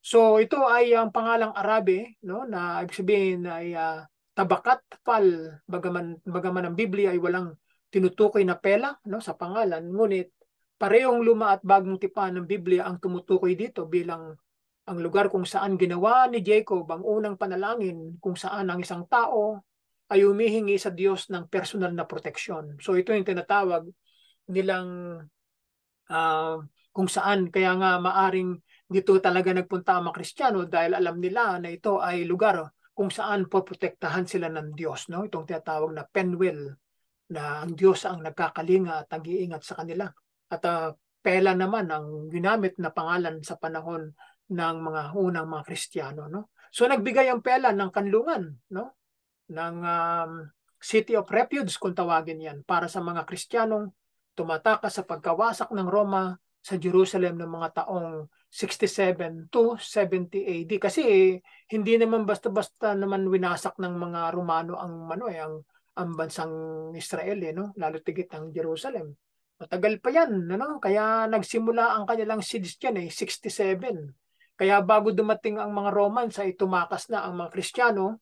[SPEAKER 1] So ito ay ang ah, pangalang Arabe no na ibig sabihin ay uh, tabakat pal bagaman bagaman ang Biblia ay walang tinutukoy na pela no sa pangalan ngunit parehong luma at bagong tipan ng Biblia ang tumutukoy dito bilang ang lugar kung saan ginawa ni Jacob ang unang panalangin kung saan ang isang tao ay humihingi sa Diyos ng personal na proteksyon. So ito yung tinatawag nilang uh, kung saan kaya nga maaring dito talaga nagpunta ang mga Kristiyano dahil alam nila na ito ay lugar kung saan poprotektahan sila ng Diyos. No? Itong tinatawag na penwell na ang Diyos ang nagkakalinga at nag-iingat sa kanila. At uh, pela naman ang ginamit na pangalan sa panahon ng mga unang mga Kristiyano. No? So nagbigay ang pela ng kanlungan, no? ng um, City of Refuge kung tawagin yan, para sa mga Kristiyanong tumatakas sa pagkawasak ng Roma sa Jerusalem ng mga taong 67 to 70 AD kasi hindi naman basta-basta naman winasak ng mga Romano ang ano eh, ang ang bansang Israel eh, no lalo tigit ang Jerusalem. Matagal pa 'yan ano kaya nagsimula ang kanilang siege diyan eh 67. Kaya bago dumating ang mga Romans ay tumakas na ang mga Kristiyano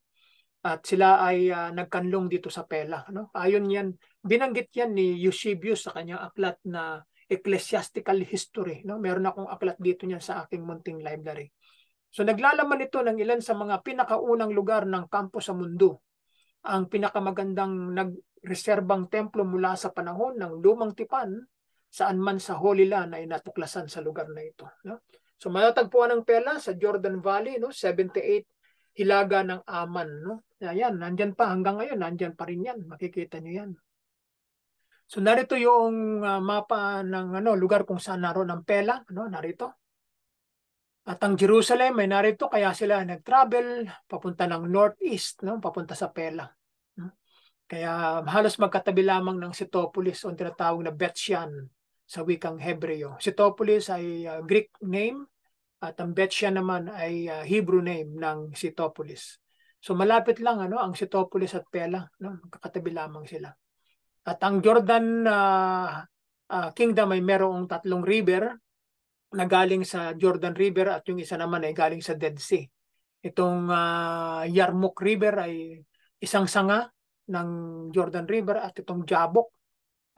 [SPEAKER 1] at sila ay uh, nagkanlong dito sa Pela no. Ayon 'yan binanggit 'yan ni Eusebius sa kanyang aklat na ecclesiastical history. No? Meron akong aklat dito niyan sa aking munting library. So naglalaman ito ng ilan sa mga pinakaunang lugar ng kampo sa mundo. Ang pinakamagandang nagreserbang templo mula sa panahon ng lumang tipan saan man sa Holy Land ay natuklasan sa lugar na ito. No? So matatagpuan ng pela sa Jordan Valley, no? 78 hilaga ng Aman. No? Ayan, nandyan pa hanggang ngayon, nandyan pa rin yan. Makikita nyo yan. So narito yung uh, mapa ng ano lugar kung saan naroon ang Pela, no? narito. At ang Jerusalem ay narito kaya sila nag-travel papunta ng northeast, no, papunta sa Pela. Hmm. Kaya halos magkatabi lamang ng Sitopolis o tinatawag na Betsyan sa wikang Hebreo. Sitopolis ay uh, Greek name at ang Betsyan naman ay uh, Hebrew name ng Sitopolis. So malapit lang ano ang Sitopolis at Pela, no, magkatabi lamang sila. At ang Jordan uh, uh, Kingdom ay merong tatlong river na galing sa Jordan River at yung isa naman ay galing sa Dead Sea. Itong uh, Yarmouk River ay isang sanga ng Jordan River at itong Jabok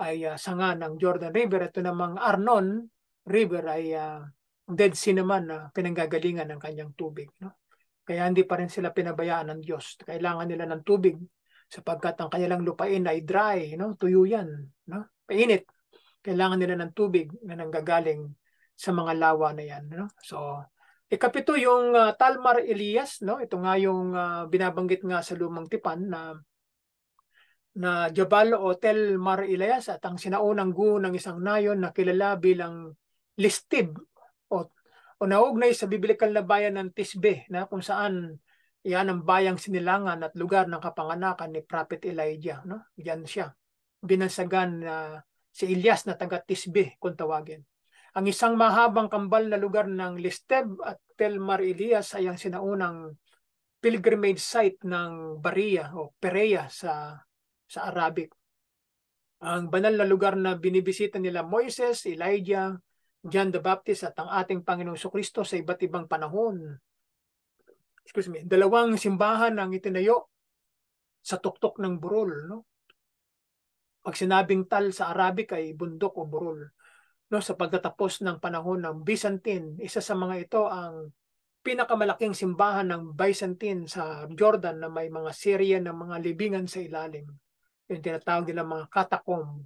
[SPEAKER 1] ay uh, sanga ng Jordan River. Ito namang Arnon River ay uh, Dead Sea naman na uh, pinanggagalingan ng kanyang tubig. No? Kaya hindi pa rin sila pinabayaan ng Diyos. Kailangan nila ng tubig sapagkat ang kanilang lupain ay dry, no? tuyo yan, no? painit. Kailangan nila ng tubig na nanggagaling sa mga lawa na yan. No? So, ikapito yung uh, Talmar Elias, no? ito nga yung uh, binabanggit nga sa Lumang Tipan na na Jabal o Tel Mar Elias at ang sinaunang gu ng isang nayon na kilala bilang Listib o, o naugnay sa biblikal na bayan ng Tisbe na kung saan yan ang bayang sinilangan at lugar ng kapanganakan ni Prophet Elijah. No? Yan siya. Binansagan na uh, si Elias na taga Tisbe kung tawagin. Ang isang mahabang kambal na lugar ng Listeb at Telmar Elias ay ang sinaunang pilgrimage site ng Bariya o Pereya sa sa Arabic. Ang banal na lugar na binibisita nila Moises, Elijah, John the Baptist at ang ating Panginoong Kristo sa iba't ibang panahon excuse me, dalawang simbahan ang itinayo sa tuktok ng Burol, no? Pag sinabing tal sa Arabic ay bundok o Burol, no? Sa pagtatapos ng panahon ng Byzantine, isa sa mga ito ang pinakamalaking simbahan ng Byzantine sa Jordan na may mga serya ng mga libingan sa ilalim. Yung tinatawag nila mga catacomb.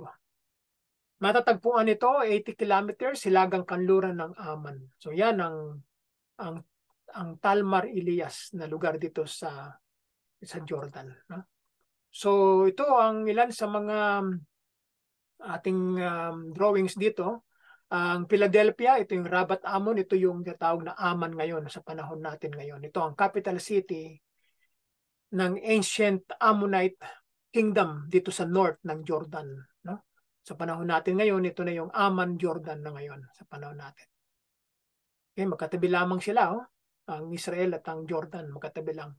[SPEAKER 1] Matatagpuan ito 80 kilometers silagang kanluran ng Aman. So yan ang ang ang Talmar Elias na lugar dito sa sa Jordan. No? So ito ang ilan sa mga um, ating um, drawings dito. Ang Philadelphia, ito yung Rabat Amon, ito yung tawag na Amman ngayon sa panahon natin ngayon. Ito ang capital city ng ancient Ammonite kingdom dito sa north ng Jordan. No? Sa panahon natin ngayon, ito na yung Amman Jordan na ngayon sa panahon natin. Okay, magkatabi lamang sila. Oh ang Israel at ang Jordan magkatabi lang.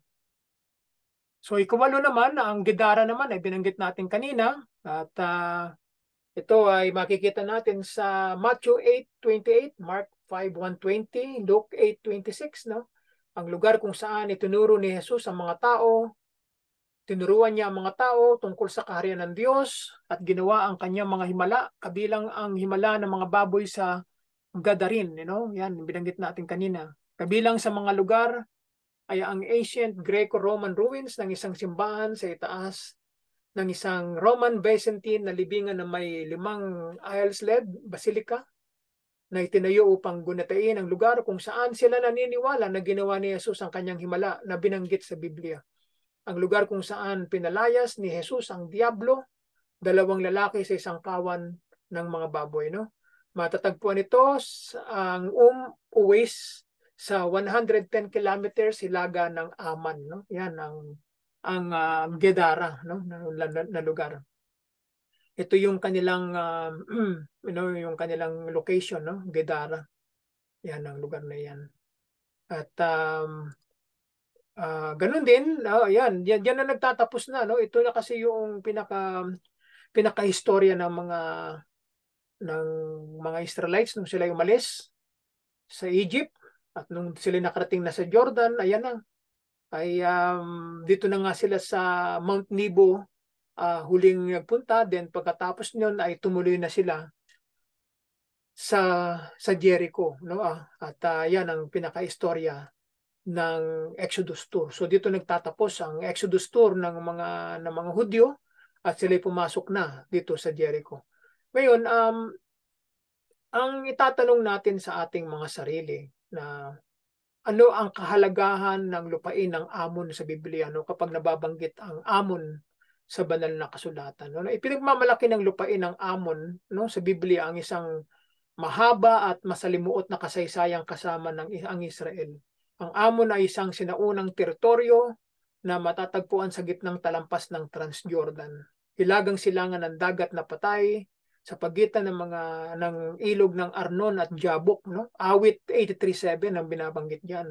[SPEAKER 1] So ikawalo naman, ang Gedara naman ay binanggit natin kanina at uh, ito ay makikita natin sa Matthew 8:28, Mark 5:120, Luke 8:26 no. Ang lugar kung saan itinuro ni Jesus ang mga tao, tinuruan niya ang mga tao tungkol sa kaharian ng Diyos at ginawa ang kanyang mga himala, kabilang ang himala ng mga baboy sa Gadarin, you know? Yan, binanggit natin kanina. Kabilang sa mga lugar ay ang ancient Greco-Roman ruins ng isang simbahan sa itaas ng isang Roman Byzantine na libingan na may limang aisles led basilica na itinayo upang gunatain ang lugar kung saan sila naniniwala na ginawa ni Jesus ang kanyang himala na binanggit sa Biblia. Ang lugar kung saan pinalayas ni Jesus ang Diablo, dalawang lalaki sa isang kawan ng mga baboy. No? Matatagpuan ito ang Um Uwais sa 110 kilometers silaga ng Aman no yan ang ang uh, Gedara no na, na, na lugar ito yung kanilang uh, you know yung kanilang location no Gedara yan ang lugar na yan at um, uh, ganun din oh, yan, yan na nagtatapos na no ito na kasi yung pinaka pinaka pinakahistorya ng mga ng mga Israelites nung sila umalis sa Egypt at nung sila nakarating na sa Jordan, ayan na. Ay um, dito na nga sila sa Mount Nebo uh, huling nagpunta. Then pagkatapos noon ay tumuloy na sila sa sa Jericho, no? Ah, at uh, ah, yan ang pinaka-istorya ng Exodus tour. So dito nagtatapos ang Exodus tour ng mga ng mga Hudyo at sila'y pumasok na dito sa Jericho. Ngayon, um, ang itatanong natin sa ating mga sarili, na ano ang kahalagahan ng lupain ng amon sa Biblia no kapag nababanggit ang amon sa banal na kasulatan no ipinagmamalaki ng lupain ng amon no sa Biblia ang isang mahaba at masalimuot na kasaysayang kasama ng ang Israel ang amon ay isang sinaunang teritoryo na matatagpuan sa gitnang talampas ng Transjordan hilagang silangan ng dagat na patay sa pagitan ng mga ng ilog ng Arnon at Jabok no awit 837 ang binabanggit diyan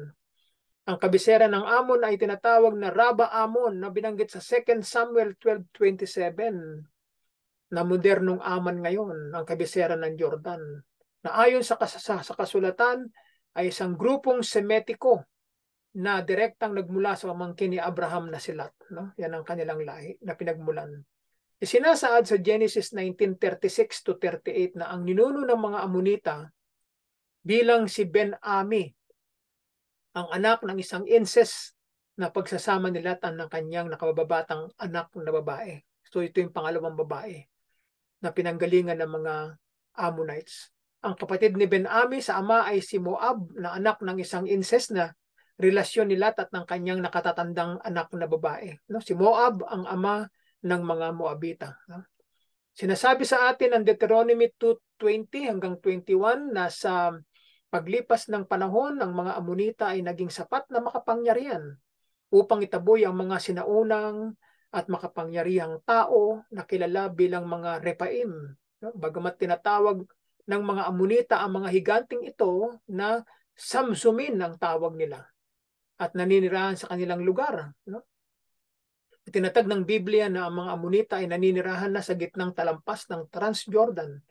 [SPEAKER 1] ang kabisera ng Amon ay tinatawag na Raba Amon na binanggit sa 2 Samuel 12:27 na modernong Amon ngayon ang kabisera ng Jordan na ayon sa, kas- sa, kasulatan ay isang grupong Semetiko na direktang nagmula sa pamangkin ni Abraham na silat no yan ang kanilang lahi na pinagmulan Isinasaad sa Genesis 19:36 to 38 na ang ninuno ng mga Amonita bilang si Ben-Ami, ang anak ng isang incest na pagsasama nila at ng kanyang nakababatang anak na babae. So ito yung pangalawang babae na pinanggalingan ng mga Ammonites. Ang kapatid ni Ben-Ami sa ama ay si Moab na anak ng isang incest na relasyon nila Lot at ng kanyang nakatatandang anak na babae. No? Si Moab ang ama ng mga Moabita. Sinasabi sa atin ang Deuteronomy 2.20 hanggang 21 na sa paglipas ng panahon, ang mga Amonita ay naging sapat na makapangyarihan upang itaboy ang mga sinaunang at makapangyarihang tao na kilala bilang mga repaim. Bagamat tinatawag ng mga Amonita ang mga higanting ito na Samsumin ang tawag nila at naninirahan sa kanilang lugar. No? Itinatag ng Biblia na ang mga Amonita ay naninirahan na sa gitnang talampas ng Transjordan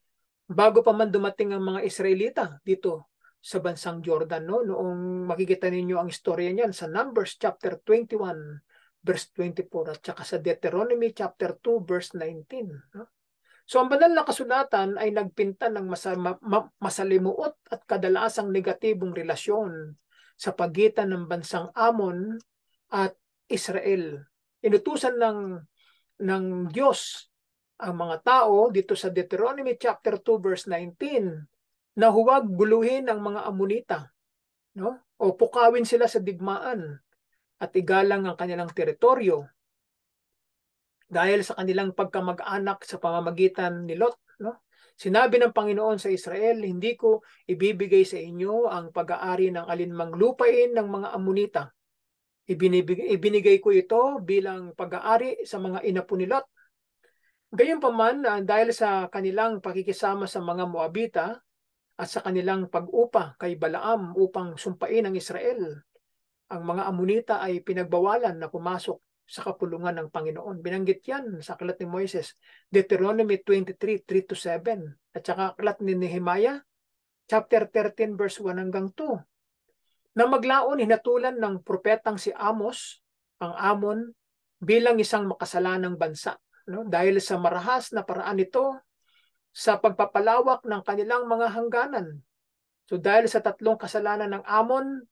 [SPEAKER 1] bago pa man dumating ang mga Israelita dito sa bansang Jordan. No? Noong makikita ninyo ang istorya niyan sa Numbers chapter 21 verse 24 at saka sa Deuteronomy chapter 2 verse 19. No? So ang banal na kasulatan ay nagpinta ng masama, ma, masalimuot at kadalasang negatibong relasyon sa pagitan ng bansang Amon at Israel inutusan ng ng Diyos ang mga tao dito sa Deuteronomy chapter 2 verse 19 na huwag guluhin ang mga amunita no o pukawin sila sa digmaan at igalang ang kanilang teritoryo dahil sa kanilang pagkamag-anak sa pamamagitan ni Lot no Sinabi ng Panginoon sa Israel, hindi ko ibibigay sa inyo ang pag-aari ng alinmang lupain ng mga amunita Ibinibig, ibinigay ko ito bilang pag-aari sa mga ina po nilot. Gayunpaman, ah, dahil sa kanilang pakikisama sa mga Moabita at sa kanilang pag-upa kay Balaam upang sumpain ang Israel, ang mga Amunita ay pinagbawalan na pumasok sa kapulungan ng Panginoon. Binanggit yan sa aklat ni Moises, Deuteronomy 23, 3 to 7, at saka aklat ni Nehemiah, chapter 13 verse 1 hanggang 2, na maglaon, hinatulan ng propetang si Amos, ang Amon, bilang isang makasalanang bansa. No? Dahil sa marahas na paraan ito sa pagpapalawak ng kanilang mga hangganan. So dahil sa tatlong kasalanan ng Amon,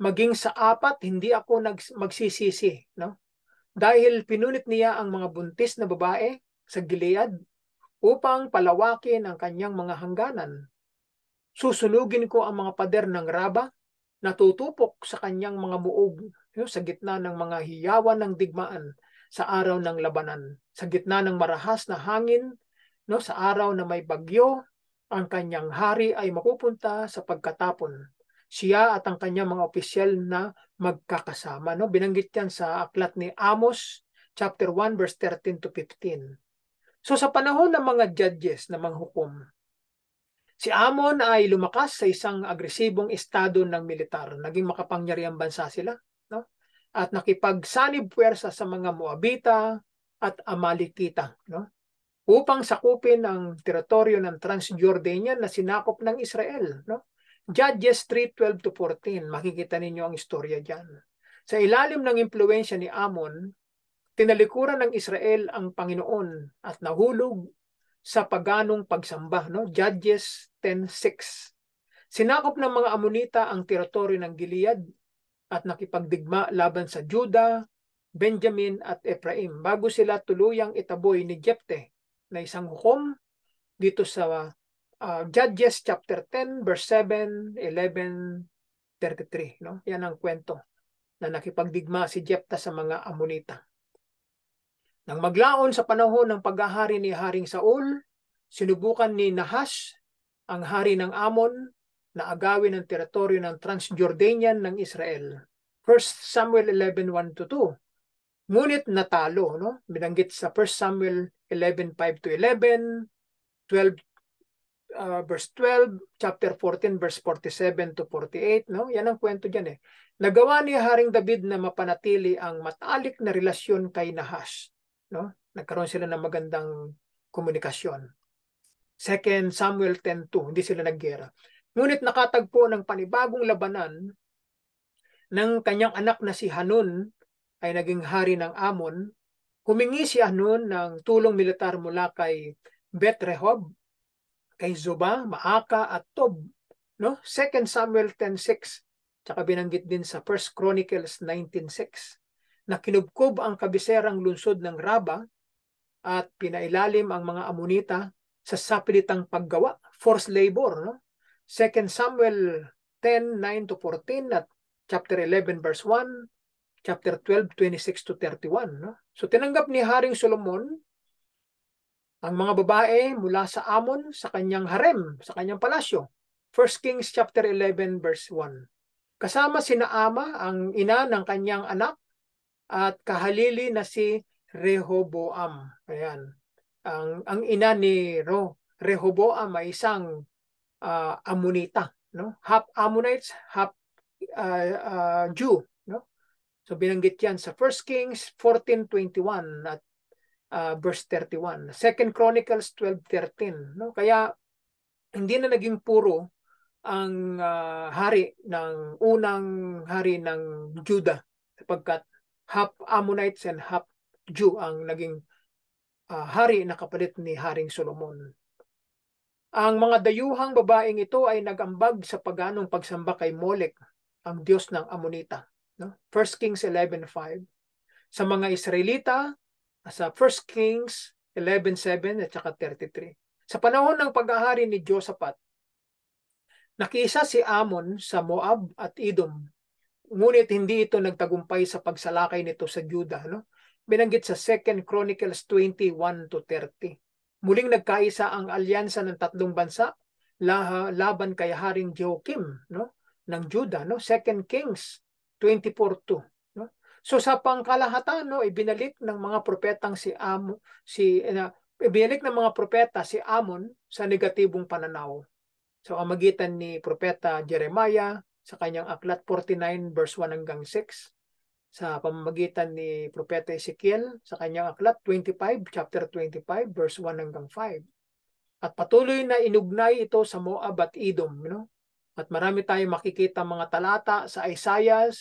[SPEAKER 1] maging sa apat, hindi ako magsisisi. No? Dahil pinunit niya ang mga buntis na babae sa Gilead upang palawakin ang kanyang mga hangganan. Susunugin ko ang mga pader ng Raba natutupok sa kanyang mga buog sa gitna ng mga hiyawan ng digmaan sa araw ng labanan, sa gitna ng marahas na hangin, no, sa araw na may bagyo, ang kanyang hari ay mapupunta sa pagkatapon. Siya at ang kanyang mga opisyal na magkakasama. No? Binanggit yan sa aklat ni Amos, chapter 1, verse 13 to 15. So sa panahon ng mga judges na manghukom, Si Amon ay lumakas sa isang agresibong estado ng militar. Naging makapangyariang bansa sila. No? At nakipagsanib puwersa sa mga Moabita at Amalikita. No? Upang sakupin ang teritoryo ng Transjordanian na sinakop ng Israel. No? Judges 3.12 to 14. Makikita ninyo ang istorya dyan. Sa ilalim ng impluensya ni Amon, tinalikuran ng Israel ang Panginoon at nahulog sa paganong pagsamba, no? Judges 10:6. Sinakop ng mga Amonita ang teritoryo ng Gilead at nakipagdigma laban sa Juda, Benjamin at Ephraim bago sila tuluyang itaboy ni Jepte na isang hukom dito sa uh, Judges chapter 10 verse 7, 11, 33, no? Yan ang kwento na nakipagdigma si Jepta sa mga Amonita. Nang maglaon sa panahon ng paghahari ni Haring Saul, sinubukan ni Nahas, ang hari ng Amon, na agawin ang teritoryo ng Transjordanian ng Israel. 1 Samuel 11, 1-2. Ngunit natalo, no? binanggit sa 1 Samuel 11, 5-11, 12, uh, verse 12, chapter 14, verse 47 to 48, no? Yan ang kwento diyan eh. Nagawa ni Haring David na mapanatili ang matalik na relasyon kay Nahash. No? Nagkaroon sila ng magandang komunikasyon. Second Samuel 10.2, hindi sila naggera. Ngunit nakatagpo ng panibagong labanan ng kanyang anak na si Hanun ay naging hari ng Amon. Humingi si Hanun ng tulong militar mula kay Bethrehob, kay Zuba, Maaka at Tob. No? 2 Samuel 10.6 Tsaka binanggit din sa 1 Chronicles 19.6 na kinubkob ang kabiserang lunsod ng Raba at pinailalim ang mga Amonita sa sapilitang paggawa, forced labor. No? 2 Samuel 10, 9 to 14 at chapter 11 verse 1, chapter 12, 26 to 31. No? So tinanggap ni Haring Solomon ang mga babae mula sa Amon sa kanyang harem, sa kanyang palasyo. 1 Kings chapter 11 verse 1. Kasama sina Ama, ang ina ng kanyang anak at kahalili na si Rehoboam. Ayan. Ang, ang ina ni Ro, Rehoboam ay isang uh, ah, Amonita, no? Half Ammonites, half uh, uh, Jew, no? So binanggit 'yan sa 1 Kings 14:21 at uh, verse 31. 2 Chronicles 12:13, no? Kaya hindi na naging puro ang uh, hari ng unang hari ng Juda sapagkat half Ammonites and half Jew ang naging uh, hari na kapalit ni Haring Solomon. Ang mga dayuhang babaeng ito ay nagambag sa paganong pagsamba kay Molech, ang Diyos ng Amonita. No? 1 Kings 11.5 Sa mga Israelita, sa 1 Kings 11.7 at saka 33. Sa panahon ng pag-ahari ni Josaphat, nakiisa si Amon sa Moab at Edom Ngunit hindi ito nagtagumpay sa pagsalakay nito sa Juda. No? Binanggit sa 2 Chronicles 21 to 30. Muling nagkaisa ang alyansa ng tatlong bansa laha, laban kay Haring Jehoiakim no? ng Juda. No? 2 Kings 24.2. No? So sa pangkalahatan, no, ibinalik ng mga propetang si Amo, si, uh, ibinalik ng mga propeta si Amon sa negatibong pananaw. So ang magitan ni propeta Jeremiah, sa kanyang aklat 49 verse 1 hanggang 6 sa pamamagitan ni Propeta Ezekiel sa kanyang aklat 25, chapter 25, verse 1 hanggang 5. At patuloy na inugnay ito sa Moab at Edom. no At marami tayong makikita mga talata sa Isaiah,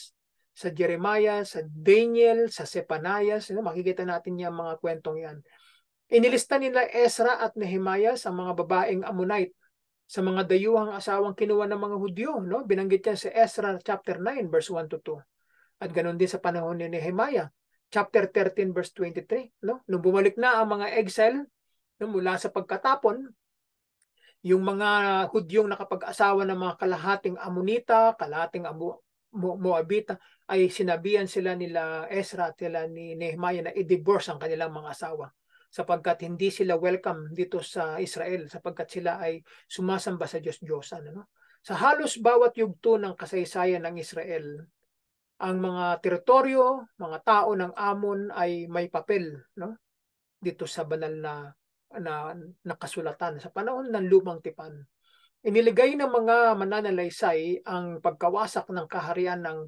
[SPEAKER 1] sa Jeremiah, sa Daniel, sa Sepanias. You Makikita natin yung mga kwentong yan. Inilista nila Ezra at Nehemiah sa mga babaeng Ammonite sa mga dayuhang asawang kinuha ng mga Hudyo. No? Binanggit yan sa Ezra chapter 9 verse 1 to 2. At ganoon din sa panahon ni Nehemiah chapter 13 verse 23. No? Nung bumalik na ang mga exile no, mula sa pagkatapon, yung mga Hudyong nakapag-asawa ng mga kalahating Amonita, kalahating Abu, Moabita, ay sinabihan sila nila Ezra at sila ni Nehemiah na i-divorce ang kanilang mga asawa sapagkat hindi sila welcome dito sa Israel sapagkat sila ay sumasamba sa Diyos Diyosan. Ano? Sa halos bawat yugto ng kasaysayan ng Israel, ang mga teritoryo, mga tao ng Amon ay may papel no? dito sa banal na, na nakasulatan sa panahon ng lumang tipan. Iniligay ng mga mananalaysay ang pagkawasak ng kaharian ng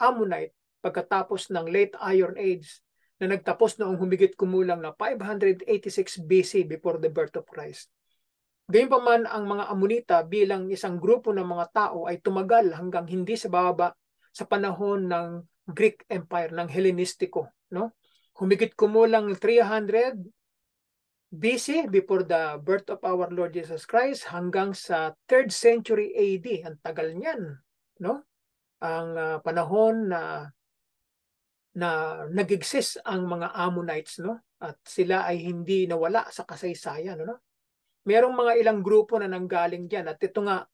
[SPEAKER 1] Ammonite pagkatapos ng late Iron Age na nagtapos noong humigit kumulang na 586 BC before the birth of Christ. Gayunpaman ang mga Amonita bilang isang grupo ng mga tao ay tumagal hanggang hindi sa bababa sa panahon ng Greek Empire, ng Hellenistiko. No? Humigit kumulang 300 BC before the birth of our Lord Jesus Christ hanggang sa 3rd century AD. Ang tagal niyan. No? Ang uh, panahon na na nag-exist ang mga Ammonites no at sila ay hindi nawala sa kasaysayan no. Merong mga ilang grupo na nanggaling diyan at ito nga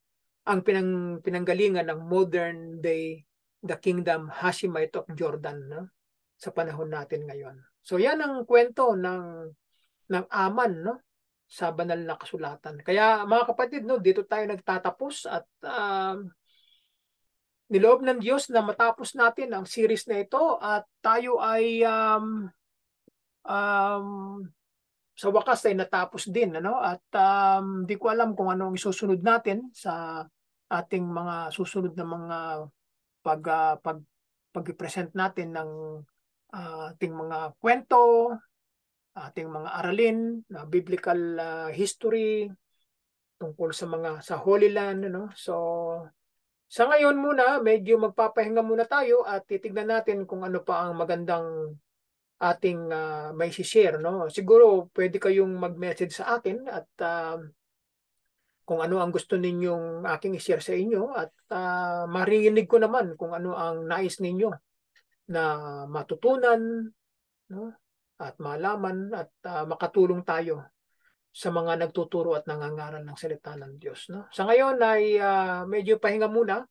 [SPEAKER 1] ang pinang, pinanggalingan ng modern day the kingdom Hashemite of Jordan no sa panahon natin ngayon. So yan ang kwento ng ng aman no sa banal na kasulatan. Kaya mga kapatid no dito tayo nagtatapos at uh, niloob ng Diyos na matapos natin ang series na ito at tayo ay um, um, sa wakas ay natapos din ano at um, di ko alam kung ano ang isusunod natin sa ating mga susunod na mga pag uh, pag pag-present natin ng uh, ating mga kwento, ating mga aralin, na uh, biblical uh, history tungkol sa mga sa Holy Land ano. So sa ngayon muna, medyo magpapahinga muna tayo at titignan natin kung ano pa ang magandang ating uh, may share no siguro pwede kayong mag-message sa akin at uh, kung ano ang gusto ninyong aking i-share sa inyo at uh, ah, marinig ko naman kung ano ang nais ninyo na matutunan no at malaman at uh, makatulong tayo sa mga nagtuturo at nangangaral ng salita ng Diyos. No? Sa ngayon ay uh, medyo pahinga muna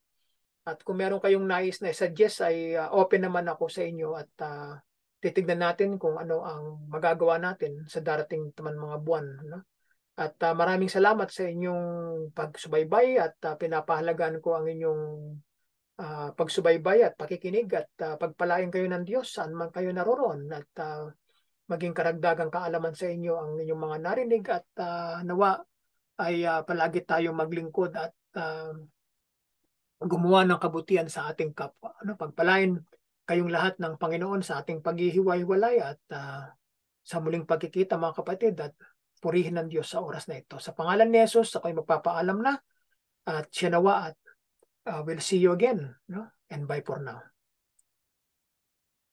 [SPEAKER 1] at kung meron kayong nais na i suggest ay uh, open naman ako sa inyo at uh, titignan natin kung ano ang magagawa natin sa darating taman mga buwan. No? At uh, maraming salamat sa inyong pagsubaybay at uh, pinapahalagan ko ang inyong uh, pagsubaybay at pakikinig at uh, pagpalain kayo ng Diyos saan man kayo naroroon at uh, maging karagdagang kaalaman sa inyo ang inyong mga narinig at uh, nawa ay uh, palagi tayong maglingkod at uh, gumawa ng kabutihan sa ating kapwa. Ano, pagpalain kayong lahat ng Panginoon sa ating paghihiwa at uh, sa muling pagkikita mga kapatid at purihin ng Diyos sa oras na ito. Sa pangalan ni Jesus, ako'y magpapaalam na at siya nawa at uh, we'll see you again. No? And bye for now.